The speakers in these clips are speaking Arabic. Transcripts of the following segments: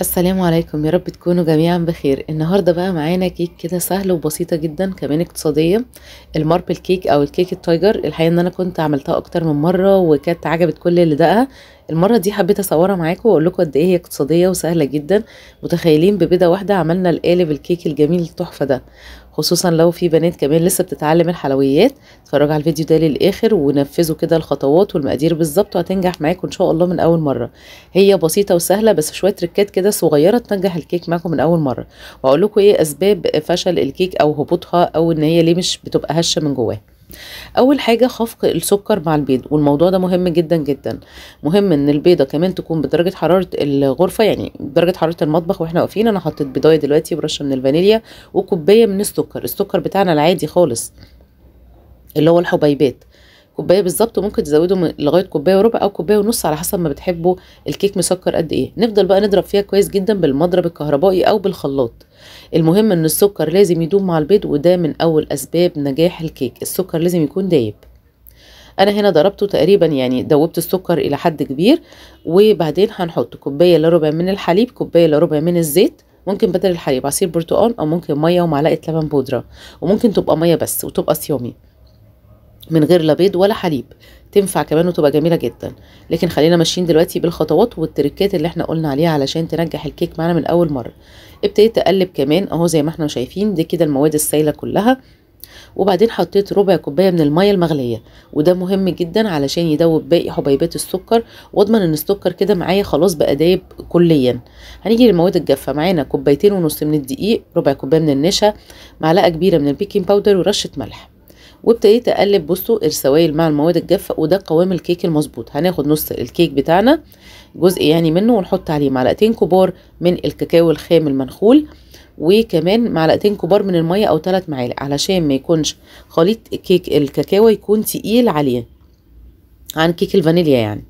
السلام عليكم يا رب تكونوا جميعا بخير النهارده بقى معانا كيك كده سهله وبسيطه جدا كمان اقتصاديه الماربل كيك او الكيك التايجر الحقيقه ان انا كنت عملتها اكتر من مره وكانت عجبت كل اللي دقها المره دي حبيت اصورها معاكم واقول لكم قد ايه هي اقتصاديه وسهله جدا متخيلين ببيضه واحده عملنا القالب الكيك الجميل التحفه ده خصوصا لو في بنات كمان لسه بتتعلم الحلويات اتفرجوا على الفيديو ده للاخر ونفذوا كده الخطوات والمقادير بالظبط وهتنجح معاكم ان شاء الله من اول مره هي بسيطه وسهله بس شويه تريكات كده صغيره تنجح الكيك معاكم من اول مره واقول لكم ايه اسباب فشل الكيك او هبوطها او ان هي ليه مش بتبقى هشه من جواها اول حاجه خفق السكر مع البيض والموضوع ده مهم جدا جدا مهم ان البيضه كمان تكون بدرجه حراره الغرفه يعني درجه حراره المطبخ واحنا واقفين انا حطيت بيضايه دلوقتي برشه من الفانيليا وكوبايه من السكر السكر بتاعنا العادي خالص اللي هو الحبيبات كوبايه بالظبط وممكن تزودوا لغايه كوبايه وربع او كوبايه ونص على حسب ما بتحبوا الكيك مسكر قد ايه نفضل بقى نضرب فيها كويس جدا بالمضرب الكهربائي او بالخلاط المهم ان السكر لازم يدوب مع البيض وده من اول اسباب نجاح الكيك السكر لازم يكون دايب انا هنا ضربته تقريبا يعني دوبت السكر الى حد كبير وبعدين هنحط كوبايه الا ربع من الحليب كوبايه الا ربع من الزيت ممكن بدل الحليب عصير برتقال او ممكن ميه ومعلقه لبن بودره وممكن تبقى ميه بس وتبقى صيامي من غير لا بيض ولا حليب تنفع كمان وتبقى جميله جدا لكن خلينا ماشيين دلوقتي بالخطوات والتركات اللي احنا قلنا عليها علشان تنجح الكيك معانا من اول مره ابتديت اقلب كمان اهو زي ما احنا شايفين دي كده المواد السايله كلها وبعدين حطيت ربع كوبايه من الميه المغليه وده مهم جدا علشان يدوب باقي حبيبات السكر واضمن ان السكر كده معايا خلاص بقى دايب كليا هنيجي للمواد الجافه معانا كوبايتين ونص من الدقيق ربع كوبايه من النشا معلقه كبيره من البيكنج باودر ورشه ملح وابتديت اقلب بصوا السوائل مع المواد الجافه وده قوام الكيك المظبوط هناخد نص الكيك بتاعنا جزء يعني منه ونحط عليه معلقتين كبار من الكاكاو الخام المنخول وكمان معلقتين كبار من الميه او ثلاث معالق علشان ما يكونش خليط كيك الكاكاو يكون تقيل عليه عن كيك الفانيليا يعني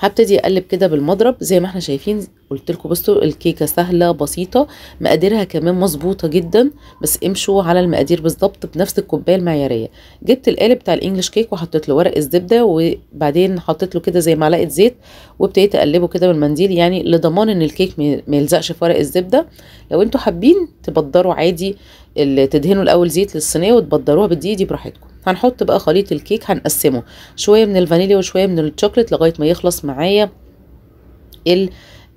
هبتدي اقلب كده بالمضرب زي ما احنا شايفين قلت لكم بصوا الكيكه سهله بسيطه مقاديرها كمان مظبوطه جدا بس امشوا على المقادير بالظبط بنفس الكوبايه المعياريه جبت القالب بتاع الانجليش كيك وحطيت له ورق الزبده وبعدين حطيت له كده زي معلقه زيت وابتديت اقلبه كده بالمنديل يعني لضمان ان الكيك ما يلزقش في ورق الزبده لو انتوا حابين تبدروا عادي تدهنوا الاول زيت للصينيه وتبدروها بالدقيق دي براحتكم هنحط بقى خليط الكيك هنقسمه شويه من الفانيليا وشويه من الشوكليت لغايه ما يخلص معايا ال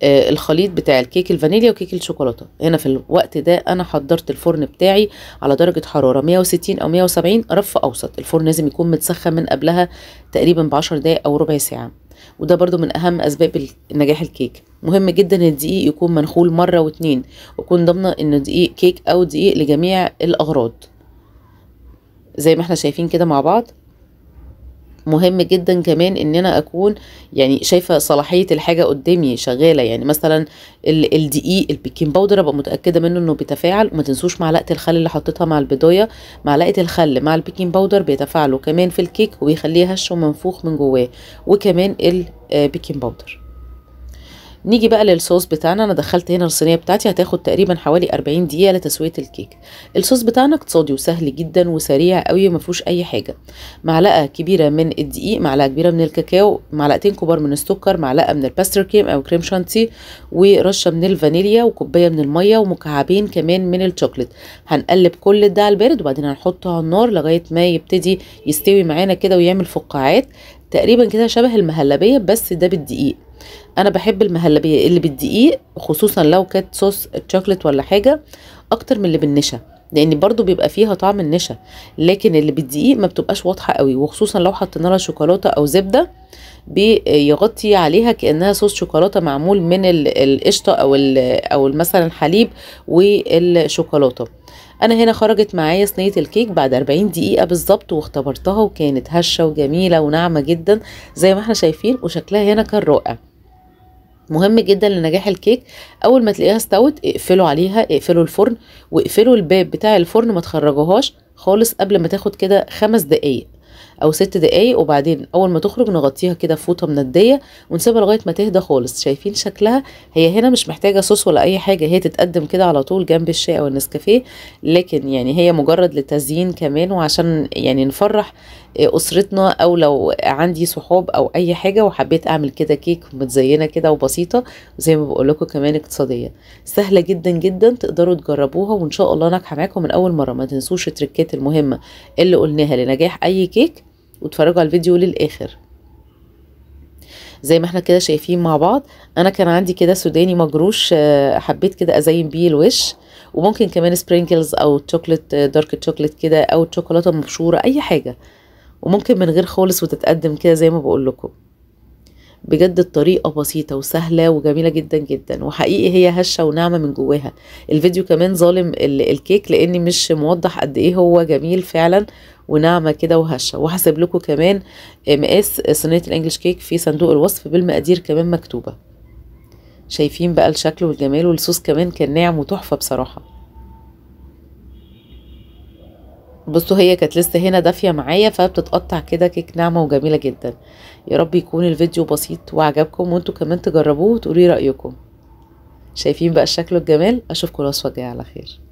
آه، الخليط بتاع الكيك الفانيليا وكيك الشوكولاته هنا في الوقت ده انا حضرت الفرن بتاعي على درجه حراره 160 او 170 رف اوسط الفرن لازم يكون متسخن من قبلها تقريبا ب 10 دقائق او ربع ساعه وده برضو من اهم اسباب نجاح الكيك مهم جدا ان الدقيق يكون منخول مره واتنين وكون ضامنه ان دقيق كيك او دقيق لجميع الاغراض زي ما احنا شايفين كده مع بعض مهم جدا كمان ان انا اكون يعني شايفه صلاحيه الحاجه قدامي شغاله يعني مثلا الدقيق البيكنج باودر ابقى متاكده منه انه بيتفاعل وما تنسوش معلقه الخل اللي حطيتها مع البضايه معلقه الخل مع البيكنج باودر بيتفاعلوا كمان في الكيك وبيخليه هش ومنفوخ من جواه وكمان البيكنج آه، باودر نيجي بقى للصوص بتاعنا انا دخلت هنا الصينيه بتاعتي هتاخد تقريبا حوالي 40 دقيقه لتسويه الكيك الصوص بتاعنا اقتصادي وسهل جدا وسريع قوي ما فيهوش اي حاجه معلقه كبيره من الدقيق معلقه كبيره من الكاكاو معلقتين كبار من السكر معلقه من الباستر كريم او كريم شانتي ورشه من الفانيليا وكوبايه من الميه ومكعبين كمان من الشوكليت هنقلب كل ده على البارد وبعدين هنحطه على النار لغايه ما يبتدي يستوي معانا كده ويعمل فقاعات تقريبا كده شبه المهلبيه بس ده بالدقيق انا بحب المهلبيه اللي بالدقيق خصوصا لو كانت صوص الشوكليت ولا حاجه اكتر من اللي بالنشا لان برضو بيبقى فيها طعم النشا لكن اللي بالدقيق ما بتبقاش واضحه قوي وخصوصا لو حطينا لها شوكولاته او زبده بيغطي عليها كانها صوص شوكولاته معمول من القشطه او او مثلا الحليب والشوكولاته انا هنا خرجت معايا صينيه الكيك بعد 40 دقيقه بالظبط واختبرتها وكانت هشه وجميله وناعمه جدا زي ما احنا شايفين وشكلها هنا كان رائع مهم جدا لنجاح الكيك اول ما تلاقيها استوت اقفلوا عليها اقفلوا الفرن واقفلوا الباب بتاع الفرن ما تخرجوهاش خالص قبل ما تاخد كده خمس دقايق او ست دقايق وبعدين اول ما تخرج نغطيها كده فوطه منديه ونسيبها لغايه ما تهدى خالص شايفين شكلها هي هنا مش محتاجه صوص ولا اي حاجه هي تتقدم كده على طول جنب الشاي او النسكافيه لكن يعني هي مجرد للتزيين كمان وعشان يعني نفرح آه، اسرتنا او لو عندي صحاب او اي حاجه وحبيت اعمل كده كيك متزينه كده وبسيطه زي ما بقول لكم كمان اقتصاديه سهله جدا جدا تقدروا تجربوها وان شاء الله ناجحه معاكم من اول مره ما تنسوش التريكات المهمه اللي قلناها لنجاح اي كيك واتفرجوا على الفيديو للاخر زي ما احنا كده شايفين مع بعض انا كان عندي كده سوداني مجروش آه، حبيت كده ازين بيه الوش وممكن كمان سبرينكلز او تشوكلت دارك تشوكلت كده او الشوكولاته مبشوره اي حاجه وممكن من غير خالص وتتقدم كده زي ما بقول لكم بجد الطريقه بسيطه وسهله وجميله جدا جدا وحقيقي هي هشه وناعمه من جواها الفيديو كمان ظالم الكيك لاني مش موضح قد ايه هو جميل فعلا وناعمه كده وهشه وهسيب لكم كمان مقاس صينيه الانجليش كيك في صندوق الوصف بالمقادير كمان مكتوبه شايفين بقى الشكل والجمال والصوص كمان كان ناعم وتحفه بصراحه بصوا هي كانت لسه هنا دافيه معايا فبتتقطع كده كيك ناعمه وجميله جدا يا رب يكون الفيديو بسيط وعجبكم وانتوا كمان تجربوه وتقولي رايكم شايفين بقى الشكل والجمال اشوفكم الوصفه الجايه على خير